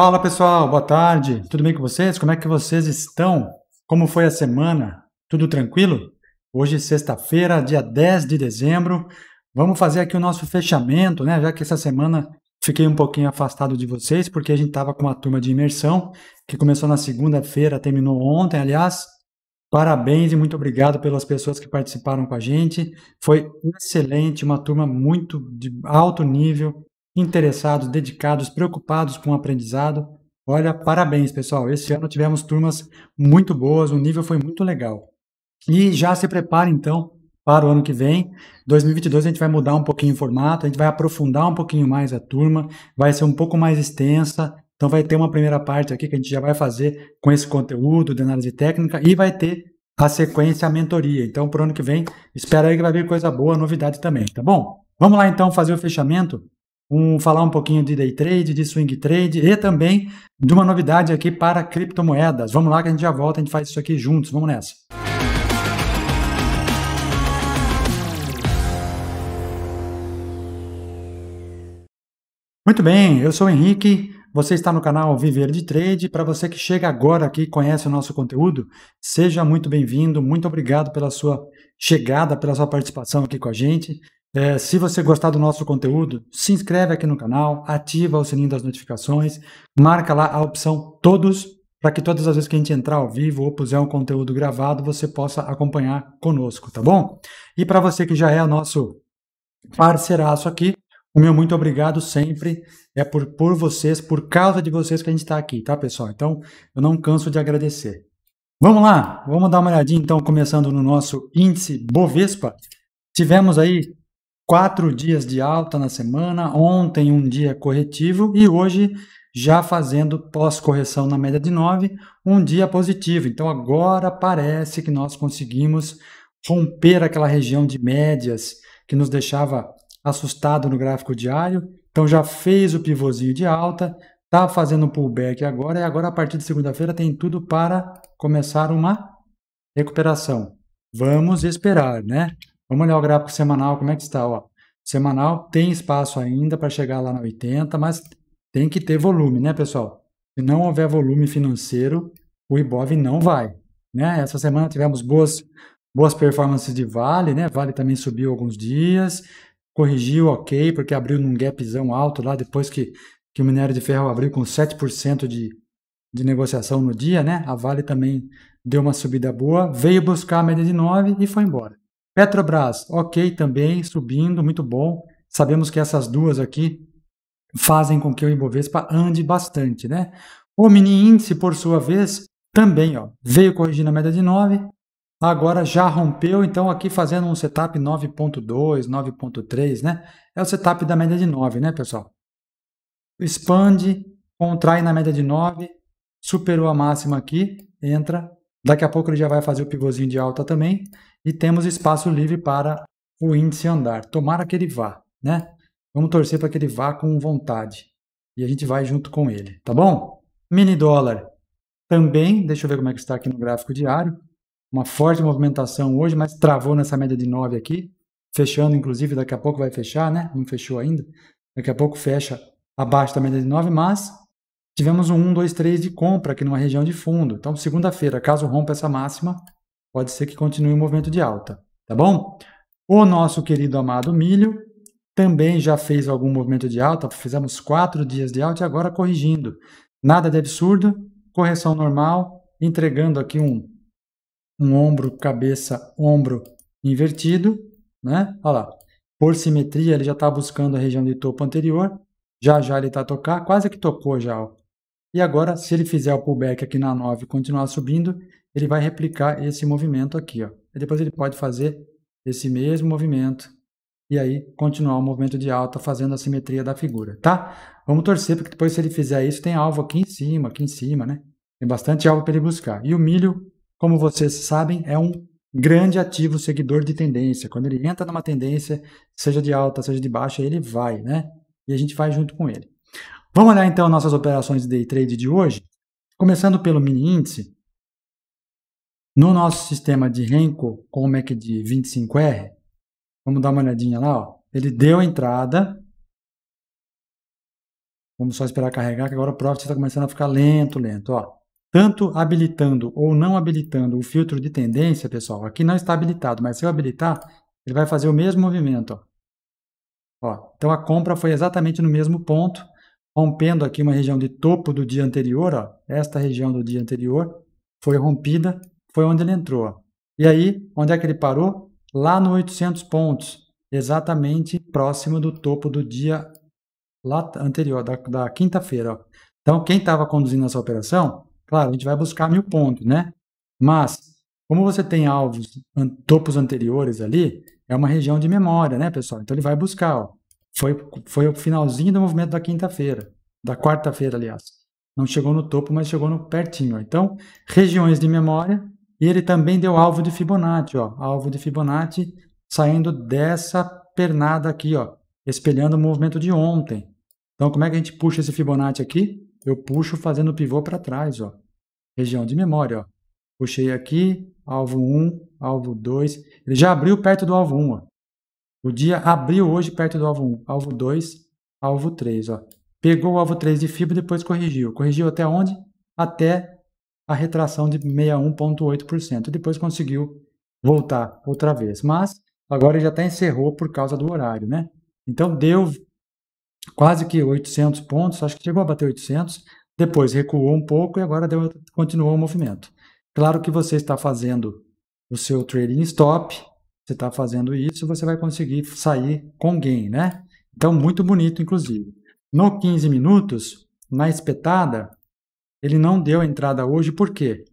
Fala pessoal, boa tarde. Tudo bem com vocês? Como é que vocês estão? Como foi a semana? Tudo tranquilo? Hoje, sexta-feira, dia 10 de dezembro, vamos fazer aqui o nosso fechamento, né? Já que essa semana fiquei um pouquinho afastado de vocês, porque a gente estava com uma turma de imersão que começou na segunda-feira, terminou ontem, aliás. Parabéns e muito obrigado pelas pessoas que participaram com a gente. Foi excelente, uma turma muito de alto nível, interessados, dedicados, preocupados com o aprendizado. Olha, parabéns, pessoal. Esse ano tivemos turmas muito boas, o nível foi muito legal. E já se prepare, então, para o ano que vem. 2022 a gente vai mudar um pouquinho o formato, a gente vai aprofundar um pouquinho mais a turma, vai ser um pouco mais extensa. Então vai ter uma primeira parte aqui que a gente já vai fazer com esse conteúdo de análise técnica e vai ter a sequência a mentoria. Então, para o ano que vem, espera aí que vai vir coisa boa, novidade também, tá bom? Vamos lá então fazer o fechamento um, falar um pouquinho de day trade, de swing trade e também de uma novidade aqui para criptomoedas. Vamos lá que a gente já volta, a gente faz isso aqui juntos. Vamos nessa. Muito bem, eu sou o Henrique. Você está no canal Viver de Trade. Para você que chega agora aqui e conhece o nosso conteúdo, seja muito bem-vindo. Muito obrigado pela sua chegada, pela sua participação aqui com a gente. É, se você gostar do nosso conteúdo, se inscreve aqui no canal, ativa o sininho das notificações, marca lá a opção Todos, para que todas as vezes que a gente entrar ao vivo ou puser um conteúdo gravado, você possa acompanhar conosco, tá bom? E para você que já é nosso parceiraço aqui, o meu muito obrigado sempre. É por, por vocês, por causa de vocês que a gente está aqui, tá, pessoal? Então, eu não canso de agradecer. Vamos lá, vamos dar uma olhadinha então, começando no nosso índice Bovespa. Tivemos aí quatro dias de alta na semana, ontem um dia corretivo e hoje já fazendo pós-correção na média de 9, um dia positivo. Então agora parece que nós conseguimos romper aquela região de médias que nos deixava assustado no gráfico diário. Então já fez o pivôzinho de alta, está fazendo um pullback agora e agora a partir de segunda-feira tem tudo para começar uma recuperação. Vamos esperar, né? Vamos olhar o gráfico semanal, como é que está? Ó, semanal tem espaço ainda para chegar lá na 80, mas tem que ter volume, né, pessoal? Se não houver volume financeiro, o Ibov não vai. Né? Essa semana tivemos boas, boas performances de Vale, né? Vale também subiu alguns dias, corrigiu ok, porque abriu num gapzão alto lá depois que, que o minério de ferro abriu com 7% de, de negociação no dia, né? A Vale também deu uma subida boa, veio buscar a média de 9 e foi embora. Petrobras, ok também, subindo, muito bom. Sabemos que essas duas aqui fazem com que o Ibovespa ande bastante, né? O mini índice, por sua vez, também ó, veio corrigindo a média de 9, agora já rompeu, então aqui fazendo um setup 9.2, 9.3, né? É o setup da média de 9, né, pessoal? Expande, contrai na média de 9, superou a máxima aqui, entra Daqui a pouco ele já vai fazer o pivôzinho de alta também e temos espaço livre para o índice andar. Tomara que ele vá, né? Vamos torcer para que ele vá com vontade e a gente vai junto com ele, tá bom? Mini dólar também, deixa eu ver como é que está aqui no gráfico diário. Uma forte movimentação hoje, mas travou nessa média de 9 aqui, fechando inclusive, daqui a pouco vai fechar, né? Não fechou ainda. Daqui a pouco fecha abaixo da média de 9, mas Tivemos um 1, 2, 3 de compra aqui numa região de fundo. Então, segunda-feira, caso rompa essa máxima, pode ser que continue o movimento de alta, tá bom? O nosso querido amado milho também já fez algum movimento de alta, fizemos quatro dias de alta e agora corrigindo. Nada de absurdo, correção normal, entregando aqui um, um ombro, cabeça, ombro invertido, né? Olha lá, por simetria ele já está buscando a região de topo anterior, já já ele está a tocar, quase que tocou já, ó. E agora, se ele fizer o pullback aqui na 9 e continuar subindo, ele vai replicar esse movimento aqui. Ó. E depois ele pode fazer esse mesmo movimento e aí continuar o movimento de alta fazendo a simetria da figura, tá? Vamos torcer, porque depois se ele fizer isso, tem alvo aqui em cima, aqui em cima, né? Tem bastante alvo para ele buscar. E o milho, como vocês sabem, é um grande ativo seguidor de tendência. Quando ele entra numa tendência, seja de alta, seja de baixa, ele vai, né? E a gente vai junto com ele. Vamos olhar então nossas operações de day trade de hoje, começando pelo mini índice. No nosso sistema de Renko com o MACD 25R, vamos dar uma olhadinha lá, ó. ele deu entrada. Vamos só esperar carregar, que agora o Profit está começando a ficar lento, lento. Ó. Tanto habilitando ou não habilitando o filtro de tendência, pessoal, aqui não está habilitado, mas se eu habilitar, ele vai fazer o mesmo movimento. Ó. Ó, então a compra foi exatamente no mesmo ponto, rompendo aqui uma região de topo do dia anterior, ó, esta região do dia anterior foi rompida, foi onde ele entrou. Ó. E aí, onde é que ele parou? Lá no 800 pontos, exatamente próximo do topo do dia lá anterior, da, da quinta-feira. Então, quem estava conduzindo essa operação, claro, a gente vai buscar mil pontos, né? Mas, como você tem alvos, an, topos anteriores ali, é uma região de memória, né, pessoal? Então, ele vai buscar, ó. Foi, foi o finalzinho do movimento da quinta-feira, da quarta-feira, aliás. Não chegou no topo, mas chegou no pertinho. Então, regiões de memória, e ele também deu alvo de Fibonacci, ó, alvo de Fibonacci saindo dessa pernada aqui, ó, espelhando o movimento de ontem. Então, como é que a gente puxa esse Fibonacci aqui? Eu puxo fazendo o pivô para trás, ó. Região de memória, ó. Puxei aqui, alvo 1, alvo 2. Ele já abriu perto do alvo 1, ó. O dia abriu hoje perto do alvo 1, alvo 2, alvo 3. Ó. Pegou o alvo 3 de fibra e depois corrigiu. Corrigiu até onde? Até a retração de 61,8%. Depois conseguiu voltar outra vez. Mas agora ele já até tá encerrou por causa do horário, né? Então deu quase que 800 pontos, acho que chegou a bater 800, depois recuou um pouco e agora deu, continuou o movimento. Claro que você está fazendo o seu trading stop, você está fazendo isso, você vai conseguir sair com gain, né? Então, muito bonito, inclusive. No 15 minutos, na espetada, ele não deu entrada hoje, por quê?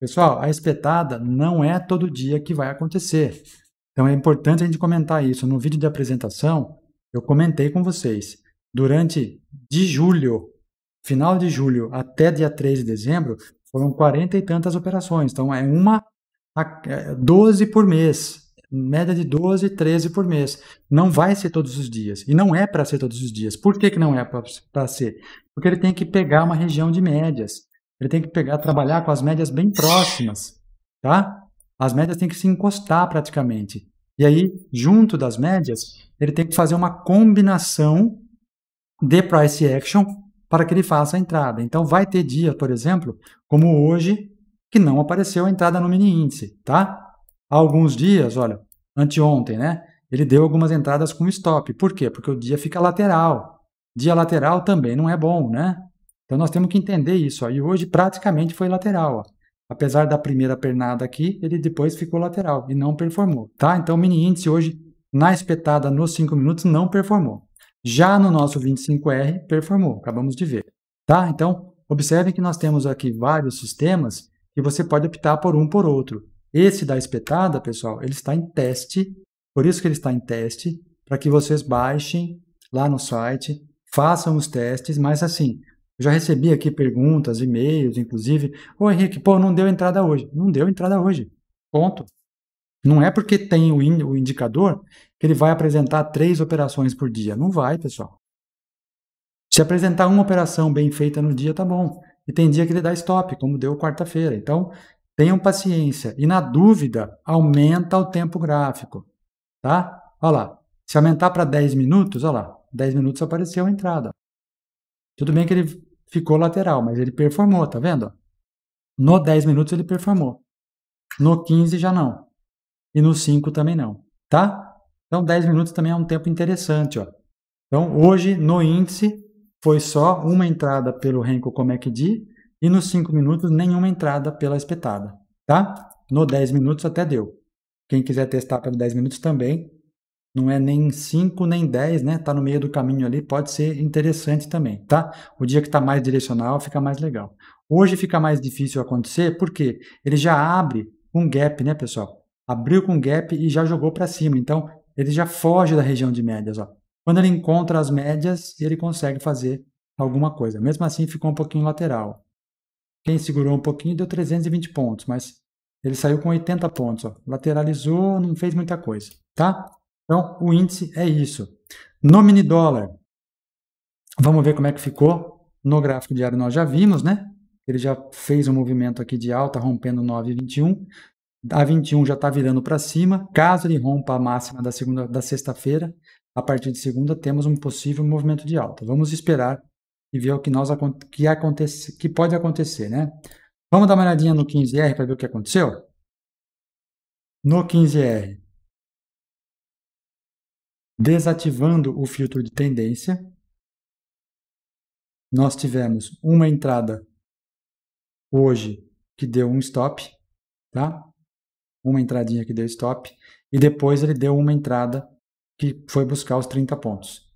Pessoal, a espetada não é todo dia que vai acontecer. Então, é importante a gente comentar isso. No vídeo de apresentação, eu comentei com vocês. Durante de julho, final de julho até dia 3 de dezembro, foram 40 e tantas operações. Então, é uma a 12 é, por mês média de 12, 13 por mês. Não vai ser todos os dias. E não é para ser todos os dias. Por que, que não é para ser? Porque ele tem que pegar uma região de médias. Ele tem que pegar, trabalhar com as médias bem próximas, tá? As médias têm que se encostar praticamente. E aí, junto das médias, ele tem que fazer uma combinação de price action para que ele faça a entrada. Então, vai ter dia, por exemplo, como hoje, que não apareceu a entrada no mini índice, tá? Há alguns dias, olha, anteontem, né? Ele deu algumas entradas com stop. Por quê? Porque o dia fica lateral. Dia lateral também não é bom, né? Então nós temos que entender isso. E hoje praticamente foi lateral. Ó. Apesar da primeira pernada aqui, ele depois ficou lateral e não performou. Tá? Então o mini índice hoje, na espetada nos 5 minutos, não performou. Já no nosso 25R, performou, acabamos de ver. Tá? Então, observe que nós temos aqui vários sistemas e você pode optar por um por outro. Esse da espetada, pessoal, ele está em teste, por isso que ele está em teste, para que vocês baixem lá no site, façam os testes, mas assim, eu já recebi aqui perguntas, e-mails, inclusive, ô Henrique, pô, não deu entrada hoje. Não deu entrada hoje. Ponto. Não é porque tem o, in, o indicador que ele vai apresentar três operações por dia. Não vai, pessoal. Se apresentar uma operação bem feita no dia, tá bom. E tem dia que ele dá stop, como deu quarta-feira. Então, Tenham paciência e, na dúvida, aumenta o tempo gráfico. Tá? Olha lá. Se aumentar para 10 minutos, olha lá, 10 minutos apareceu a entrada. Tudo bem que ele ficou lateral, mas ele performou, tá vendo? No 10 minutos ele performou. No 15 já não. E no 5 também não, tá? Então 10 minutos também é um tempo interessante, ó. Então hoje no índice foi só uma entrada pelo Renko Comec e nos 5 minutos, nenhuma entrada pela espetada, tá? No 10 minutos até deu. Quem quiser testar pelo 10 minutos também, não é nem 5 nem 10, né? Tá no meio do caminho ali, pode ser interessante também, tá? O dia que está mais direcional fica mais legal. Hoje fica mais difícil acontecer porque ele já abre um gap, né, pessoal? Abriu com gap e já jogou para cima, então ele já foge da região de médias, ó. Quando ele encontra as médias, ele consegue fazer alguma coisa. Mesmo assim, ficou um pouquinho lateral. Quem segurou um pouquinho deu 320 pontos, mas ele saiu com 80 pontos. Ó. Lateralizou, não fez muita coisa, tá? Então, o índice é isso. No mini dólar, vamos ver como é que ficou. No gráfico diário nós já vimos, né? Ele já fez um movimento aqui de alta, rompendo 9,21. A 21 já está virando para cima. Caso ele rompa a máxima da segunda, da sexta-feira, a partir de segunda temos um possível movimento de alta. Vamos esperar e ver o que, nós, que, acontece, que pode acontecer, né? Vamos dar uma olhadinha no 15R para ver o que aconteceu? No 15R, desativando o filtro de tendência, nós tivemos uma entrada hoje que deu um stop, tá? Uma entradinha que deu stop e depois ele deu uma entrada que foi buscar os 30 pontos.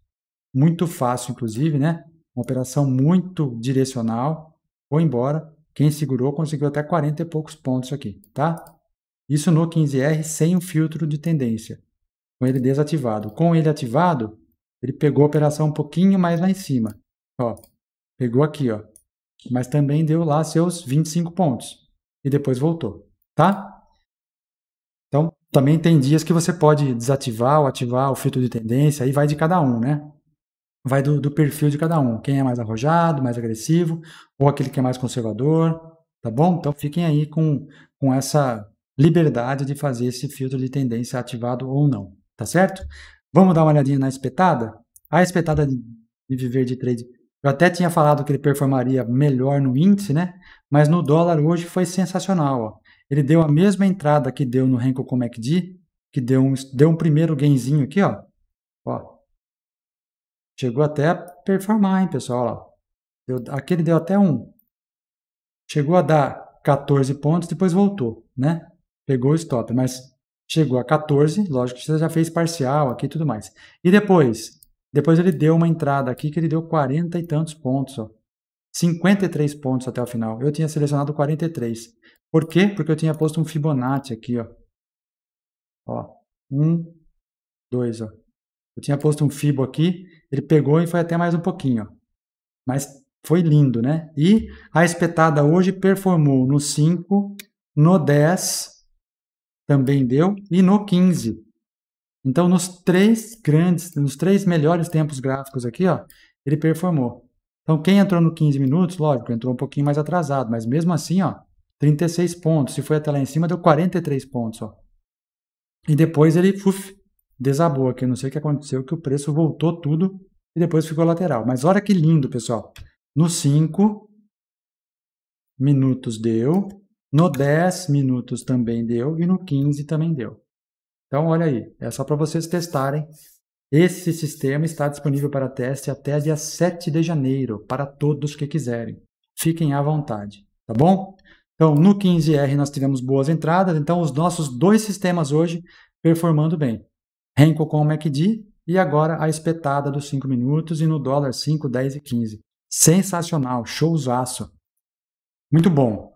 Muito fácil, inclusive, né? Uma operação muito direcional, foi embora. Quem segurou conseguiu até 40 e poucos pontos aqui, tá? Isso no 15R sem o filtro de tendência, com ele desativado. Com ele ativado, ele pegou a operação um pouquinho mais lá em cima. Ó, pegou aqui, ó. Mas também deu lá seus 25 pontos e depois voltou, tá? Então, também tem dias que você pode desativar ou ativar o filtro de tendência, aí vai de cada um, né? vai do, do, perfil de cada um. Quem é mais arrojado, mais agressivo, ou aquele que é mais conservador, tá bom? Então fiquem aí com, com essa liberdade de fazer esse filtro de tendência ativado ou não, tá certo? Vamos dar uma olhadinha na espetada? A espetada de viver de trade, eu até tinha falado que ele performaria melhor no índice, né? Mas no dólar hoje foi sensacional, ó. Ele deu a mesma entrada que deu no Renko com MACD, que deu um, deu um primeiro gainzinho aqui, ó. Ó, Chegou até a performar, hein, pessoal? Deu, aquele deu até um. Chegou a dar 14 pontos, depois voltou, né? Pegou o stop, mas chegou a 14, lógico que você já fez parcial aqui e tudo mais. E depois? Depois ele deu uma entrada aqui que ele deu 40 e tantos pontos, ó. 53 pontos até o final. Eu tinha selecionado 43. Por quê? Porque eu tinha posto um Fibonacci aqui, ó. Ó, 1, um, 2, ó. Eu tinha posto um Fibo aqui ele pegou e foi até mais um pouquinho. Mas foi lindo, né? E a espetada hoje performou no 5, no 10, também deu, e no 15. Então, nos três grandes, nos três melhores tempos gráficos aqui, ó, ele performou. Então, quem entrou no 15 minutos, lógico, entrou um pouquinho mais atrasado, mas mesmo assim, ó, 36 pontos. Se foi até lá em cima, deu 43 pontos, ó. E depois ele, uf, desabou aqui, não sei o que aconteceu, que o preço voltou tudo e depois ficou lateral. Mas olha que lindo, pessoal. No 5 minutos deu, no 10 minutos também deu e no 15 também deu. Então, olha aí, é só para vocês testarem. Esse sistema está disponível para teste até dia 7 de janeiro, para todos que quiserem. Fiquem à vontade, tá bom? Então, no 15R nós tivemos boas entradas, então os nossos dois sistemas hoje performando bem. Renko com o MACD e agora a espetada dos 5 minutos e no dólar 5, 10 e 15. Sensacional, showzaço. Muito bom.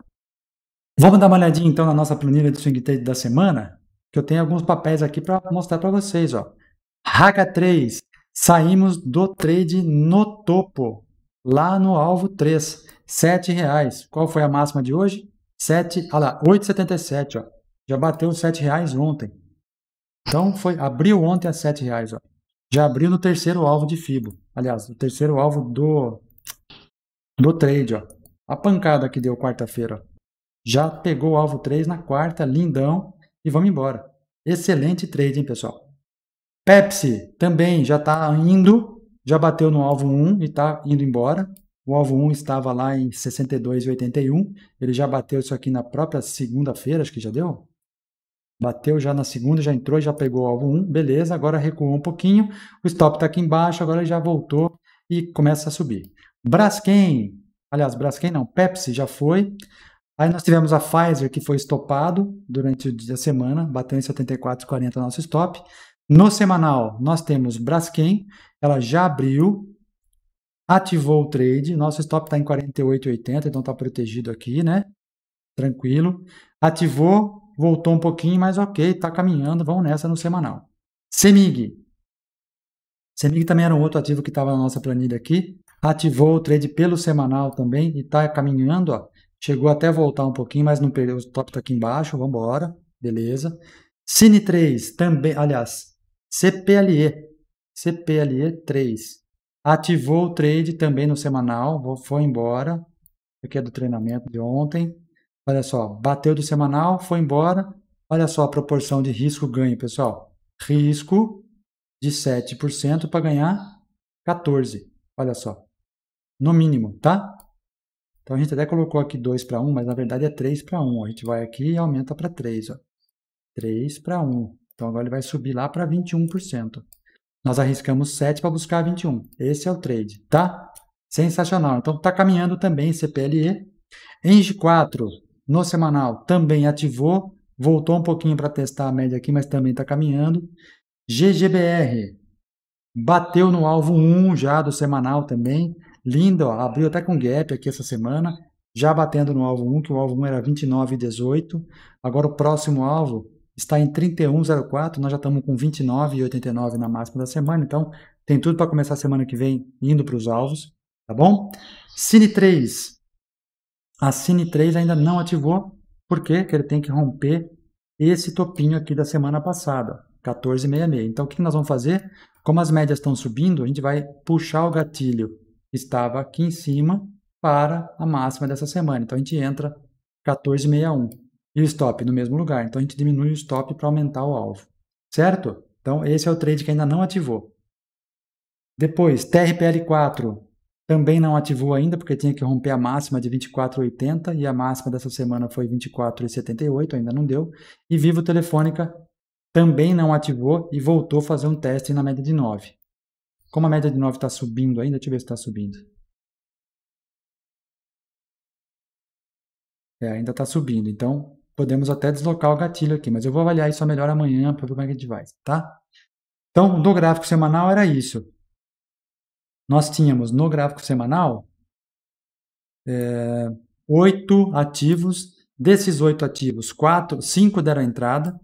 Vamos dar uma olhadinha então na nossa planilha de swing trade da semana, que eu tenho alguns papéis aqui para mostrar para vocês, ó. Raga 3, saímos do trade no topo, lá no alvo 3, R$ reais. Qual foi a máxima de hoje? 7, olha lá, 8,77, Já bateu R$ reais ontem. Então foi abriu ontem a sete reais, ó. Já abriu no terceiro alvo de Fibo. Aliás, o terceiro alvo do do trade, ó. A pancada que deu quarta-feira. Já pegou o alvo 3 na quarta, lindão, e vamos embora. Excelente trade, hein, pessoal. Pepsi também já está indo, já bateu no alvo 1 e está indo embora. O alvo 1 estava lá em 62,81. Ele já bateu isso aqui na própria segunda-feira, acho que já deu Bateu já na segunda, já entrou, já pegou o alvo 1, beleza, agora recuou um pouquinho, o stop está aqui embaixo, agora já voltou e começa a subir. Braskem, aliás, Braskem não, Pepsi já foi. Aí nós tivemos a Pfizer que foi estopado durante o dia da semana, bateu em 74,40 nosso stop. No semanal, nós temos Braskem, ela já abriu, ativou o trade, nosso stop está em 48,80, então está protegido aqui, né? Tranquilo. Ativou, voltou um pouquinho, mas ok, está caminhando, vamos nessa no semanal. Semig. Semig também era um outro ativo que estava na nossa planilha aqui. Ativou o trade pelo semanal também e está caminhando. Ó. Chegou até voltar um pouquinho, mas não perdeu. O top está aqui embaixo, vamos embora. Beleza. Cine 3 também, aliás, CPLE. CPLE 3. Ativou o trade também no semanal, foi embora. Aqui é do treinamento de ontem. Olha só, bateu do semanal, foi embora. Olha só a proporção de risco-ganho, pessoal. Risco de 7% para ganhar 14%. Olha só. No mínimo, tá? Então a gente até colocou aqui 2 para 1, mas na verdade é 3 para 1. A gente vai aqui e aumenta para 3. Ó. 3 para 1. Então agora ele vai subir lá para 21%. Nós arriscamos 7 para buscar 21. Esse é o trade, tá? Sensacional. Então está caminhando também CPLE. Eng 4 no semanal também ativou, voltou um pouquinho para testar a média aqui, mas também está caminhando. GGBR bateu no alvo 1 já do semanal também. Lindo, ó, abriu até com gap aqui essa semana, já batendo no alvo 1, que o alvo 1 era 29,18. Agora o próximo alvo está em 31,04, nós já estamos com 29,89 na máxima da semana, então tem tudo para começar a semana que vem indo para os alvos, tá bom? Cine 3, a Cine 3 ainda não ativou, por quê? Porque ele tem que romper esse topinho aqui da semana passada, 14,66. Então, o que nós vamos fazer? Como as médias estão subindo, a gente vai puxar o gatilho que estava aqui em cima para a máxima dessa semana. Então, a gente entra 14,61. E o stop no mesmo lugar. Então, a gente diminui o stop para aumentar o alvo. Certo? Então, esse é o trade que ainda não ativou. Depois, TRPL4 também não ativou ainda, porque tinha que romper a máxima de 24,80 e a máxima dessa semana foi 24,78, ainda não deu. E Vivo Telefônica também não ativou e voltou a fazer um teste na média de 9. Como a média de 9 está subindo ainda, deixa eu ver se está subindo. É, ainda está subindo, então podemos até deslocar o gatilho aqui, mas eu vou avaliar isso melhor amanhã para ver como é que a gente vai, tá? Então, do gráfico semanal era isso nós tínhamos no gráfico semanal é, oito ativos. Desses oito ativos, quatro, cinco deram entrada,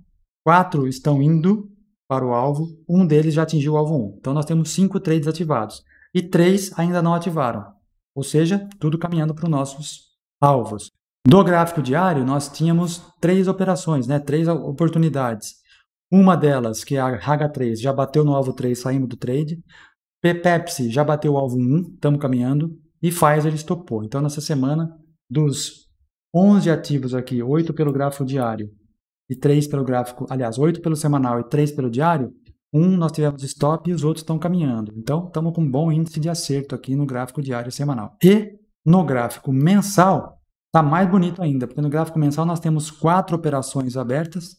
quatro estão indo para o alvo, um deles já atingiu o alvo 1. Um. Então nós temos cinco trades ativados e três ainda não ativaram. Ou seja, tudo caminhando para os nossos alvos. Do gráfico diário, nós tínhamos três operações, né? três oportunidades. Uma delas, que é a h 3 já bateu no alvo 3 saindo do trade. Pepsi já bateu o alvo 1, estamos caminhando, e Pfizer estopou. Então, nessa semana, dos 11 ativos aqui, 8 pelo gráfico diário e 3 pelo gráfico, aliás, 8 pelo semanal e 3 pelo diário, um nós tivemos stop e os outros estão caminhando. Então, estamos com um bom índice de acerto aqui no gráfico diário e semanal. E no gráfico mensal, está mais bonito ainda, porque no gráfico mensal nós temos quatro operações abertas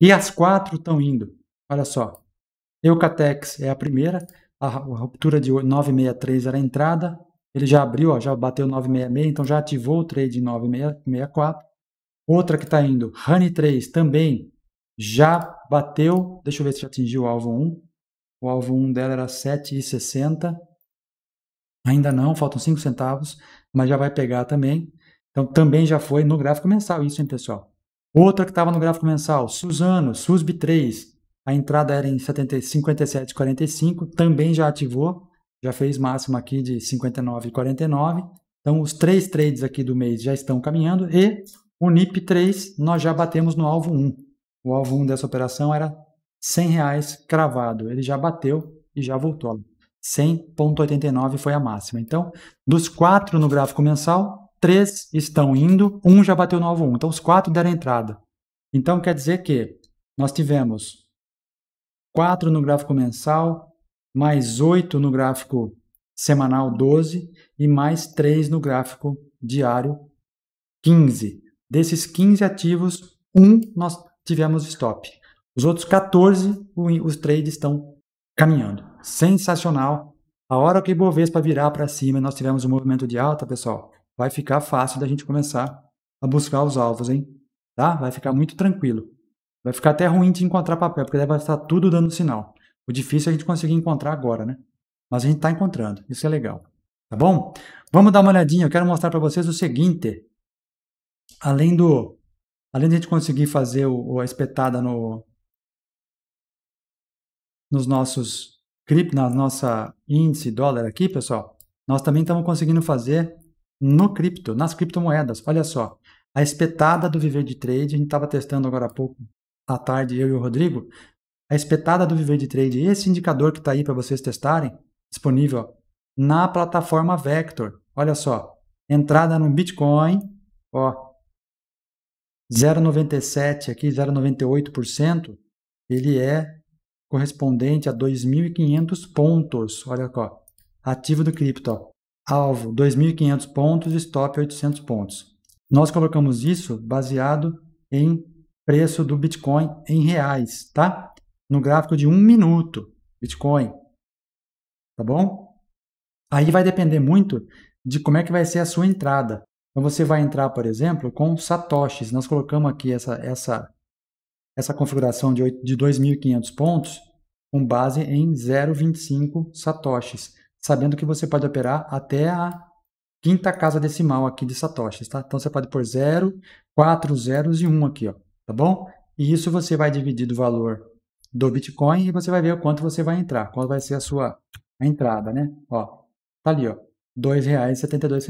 e as quatro estão indo. Olha só, Eucatex é a primeira, a, ruptura de 963 era a entrada, ele já abriu, ó, já bateu 966, então já ativou o trade 964. Outra que está indo, Honey 3 também já bateu, deixa eu ver se já atingiu o alvo 1. O alvo 1 dela era 7,60. Ainda não, faltam 5 centavos, mas já vai pegar também. Então também já foi no gráfico mensal, isso, hein, pessoal? Outra que estava no gráfico mensal, Suzano, SUSB 3, a entrada era em 57,45, também já ativou, já fez máximo aqui de 59,49. Então, os três trades aqui do mês já estão caminhando e o NIP 3 nós já batemos no alvo 1. O alvo 1 dessa operação era reais, cravado. Ele já bateu e já voltou. 100,89 foi a máxima. Então, dos quatro no gráfico mensal, três estão indo, um já bateu no alvo 1. Então, os quatro deram entrada. Então, quer dizer que nós tivemos 4 no gráfico mensal, mais 8 no gráfico semanal 12 e mais 3 no gráfico diário 15. Desses 15 ativos, um nós tivemos stop. Os outros 14, os trades estão caminhando. Sensacional. A hora que o Ibovespa virar para cima e nós tivermos um movimento de alta, pessoal, vai ficar fácil da gente começar a buscar os alvos, hein? Tá? Vai ficar muito tranquilo. Vai ficar até ruim de encontrar papel, porque vai estar tudo dando sinal. O difícil é a gente conseguir encontrar agora, né? Mas a gente está encontrando, isso é legal. Tá bom? Vamos dar uma olhadinha, eu quero mostrar para vocês o seguinte. Além do além de a gente conseguir fazer o, a espetada no nos nossos cripto, na nossa índice dólar aqui, pessoal, nós também estamos conseguindo fazer no cripto, nas criptomoedas. Olha só, a espetada do Viver de Trade, a gente estava testando agora há pouco à tarde, eu e o Rodrigo, a espetada do Viver de Trade, esse indicador que está aí para vocês testarem, disponível na plataforma Vector. Olha só, entrada no Bitcoin, ó, 0,97 aqui, 0,98%, ele é correspondente a 2.500 pontos. Olha ó, ativo do cripto, ó, alvo 2.500 pontos, stop 800 pontos. Nós colocamos isso baseado em preço do Bitcoin em reais, tá? No gráfico de um minuto, Bitcoin, tá bom? Aí vai depender muito de como é que vai ser a sua entrada. Então você vai entrar, por exemplo, com satoshis. Nós colocamos aqui essa essa essa configuração de 8, de 2.500 pontos com base em 0,25 satoshis, sabendo que você pode operar até a quinta casa decimal aqui de satoshis, tá? Então você pode pôr 0, 4 zeros e 1 aqui, ó tá bom? E isso você vai dividir do valor do Bitcoin e você vai ver o quanto você vai entrar, qual vai ser a sua entrada, né? Ó, tá ali, ó, R$ 2,72.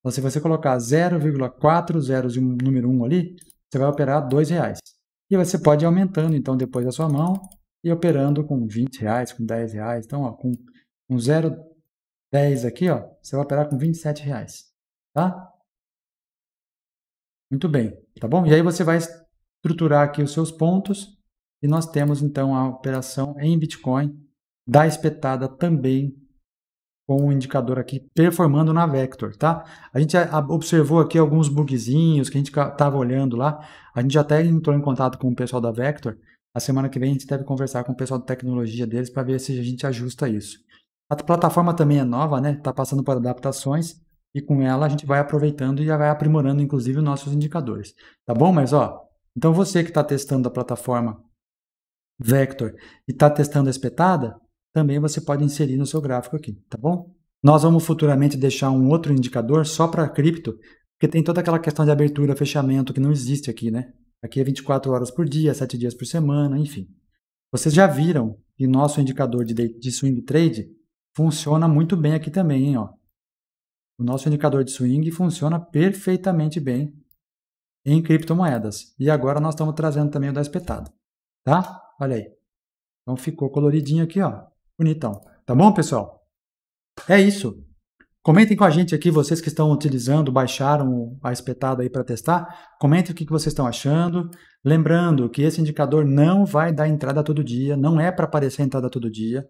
Então, se você colocar 0,40 e um número 1 ali, você vai operar R$ 2,00. E você pode ir aumentando, então, depois da sua mão e operando com R$ 20,00, com R$ 10,00. Então, ó, com, com 0,10 aqui, ó, você vai operar com R$ 27,00, tá? Muito bem, tá bom? E aí você vai estruturar aqui os seus pontos e nós temos então a operação em Bitcoin da espetada também com o um indicador aqui performando na Vector, tá? A gente observou aqui alguns bugzinhos que a gente estava olhando lá. A gente já até entrou em contato com o pessoal da Vector. A semana que vem a gente deve conversar com o pessoal de tecnologia deles para ver se a gente ajusta isso. A plataforma também é nova, né? Está passando por adaptações e com ela a gente vai aproveitando e já vai aprimorando, inclusive, os nossos indicadores. Tá bom? Mas, ó, então você que está testando a plataforma Vector e está testando a espetada, também você pode inserir no seu gráfico aqui, tá bom? Nós vamos futuramente deixar um outro indicador só para cripto, porque tem toda aquela questão de abertura, fechamento que não existe aqui, né? Aqui é 24 horas por dia, 7 dias por semana, enfim. Vocês já viram que nosso indicador de, de swing trade funciona muito bem aqui também, hein? Ó. O nosso indicador de swing funciona perfeitamente bem em criptomoedas. E agora nós estamos trazendo também o da espetada, tá? Olha aí. Então ficou coloridinho aqui, ó. Bonitão. Tá bom, pessoal? É isso. Comentem com a gente aqui, vocês que estão utilizando, baixaram a espetada aí para testar. Comentem o que, que vocês estão achando. Lembrando que esse indicador não vai dar entrada todo dia, não é para aparecer entrada todo dia.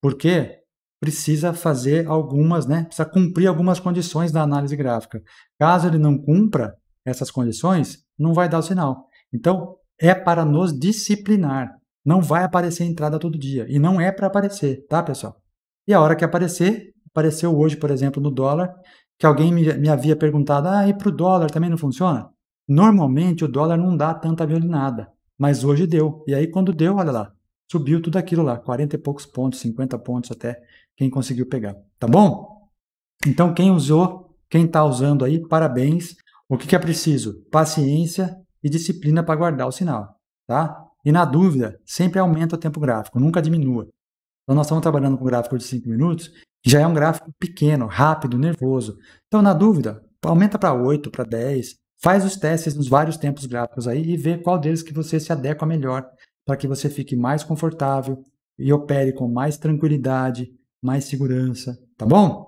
Por quê? precisa fazer algumas, né? Precisa cumprir algumas condições da análise gráfica. Caso ele não cumpra essas condições, não vai dar o sinal. Então, é para nos disciplinar. Não vai aparecer entrada todo dia. E não é para aparecer, tá, pessoal? E a hora que aparecer, apareceu hoje, por exemplo, no dólar, que alguém me, me havia perguntado: ah, e para o dólar também não funciona? Normalmente o dólar não dá tanta violinada, mas hoje deu. E aí, quando deu, olha lá, subiu tudo aquilo lá, 40 e poucos pontos, 50 pontos até quem conseguiu pegar, tá bom? Então, quem usou, quem está usando aí, parabéns. O que, que é preciso? Paciência e disciplina para guardar o sinal, tá? E na dúvida, sempre aumenta o tempo gráfico, nunca diminua. Então, nós estamos trabalhando com um gráfico de 5 minutos, que já é um gráfico pequeno, rápido, nervoso. Então, na dúvida, aumenta para 8, para 10, faz os testes nos vários tempos gráficos aí e vê qual deles que você se adequa melhor, para que você fique mais confortável e opere com mais tranquilidade, mais segurança, tá bom?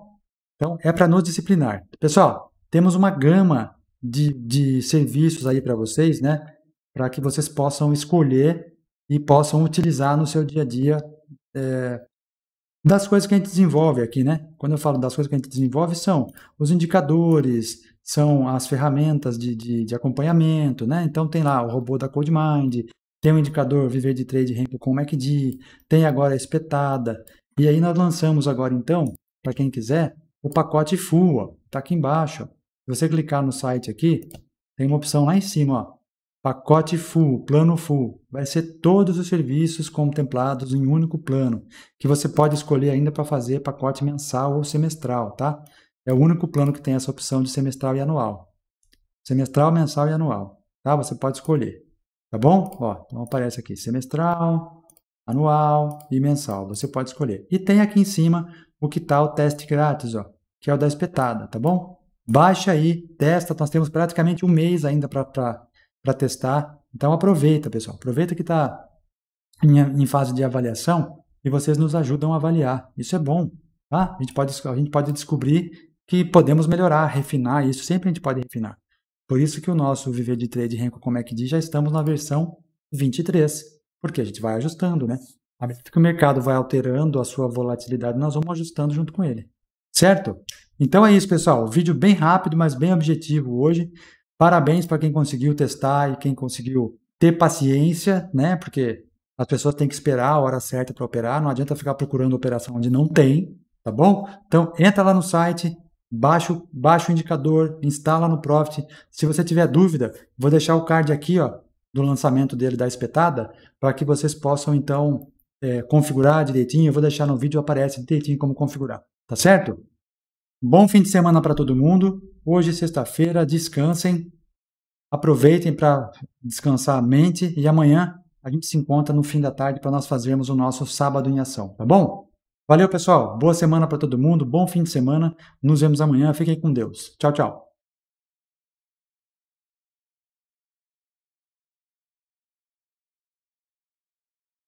Então, é para nos disciplinar. Pessoal, temos uma gama de, de serviços aí para vocês, né? Para que vocês possam escolher e possam utilizar no seu dia a dia é, das coisas que a gente desenvolve aqui, né? Quando eu falo das coisas que a gente desenvolve, são os indicadores, são as ferramentas de, de, de acompanhamento, né? Então tem lá o robô da CodeMind, tem o indicador Viver de Trade Ramp com o MACD, tem agora a espetada, e aí nós lançamos agora então, para quem quiser, o pacote full, está aqui embaixo. Se você clicar no site aqui, tem uma opção lá em cima, ó, pacote full, plano full, vai ser todos os serviços contemplados em um único plano, que você pode escolher ainda para fazer pacote mensal ou semestral, tá? É o único plano que tem essa opção de semestral e anual. Semestral, mensal e anual, tá? Você pode escolher, tá bom? Ó, então aparece aqui semestral, anual e mensal. Você pode escolher. E tem aqui em cima o que está o teste grátis, ó, que é o da espetada, tá bom? Baixa aí, testa. Nós temos praticamente um mês ainda para testar. Então aproveita, pessoal. Aproveita que está em, em fase de avaliação e vocês nos ajudam a avaliar. Isso é bom, tá? A gente pode, a gente pode descobrir que podemos melhorar, refinar isso. Sempre a gente pode refinar. Por isso que o nosso Viver de Trade Renko é diz já estamos na versão 23. Porque a gente vai ajustando, né? À medida que o mercado vai alterando a sua volatilidade, nós vamos ajustando junto com ele. Certo? Então é isso, pessoal. Vídeo bem rápido, mas bem objetivo hoje. Parabéns para quem conseguiu testar e quem conseguiu ter paciência, né? Porque as pessoas têm que esperar a hora certa para operar, não adianta ficar procurando operação onde não tem, tá bom? Então entra lá no site, baixa, baixa o indicador, instala no Profit. Se você tiver dúvida, vou deixar o card aqui, ó, do lançamento dele da espetada, para que vocês possam então é, configurar direitinho. Eu vou deixar no vídeo, aparece direitinho como configurar. Tá certo? Bom fim de semana para todo mundo. Hoje, sexta-feira, descansem. Aproveitem para descansar a mente e amanhã a gente se encontra no fim da tarde para nós fazermos o nosso sábado em ação, tá bom? Valeu, pessoal. Boa semana para todo mundo. Bom fim de semana. Nos vemos amanhã. Fiquem com Deus. Tchau, tchau.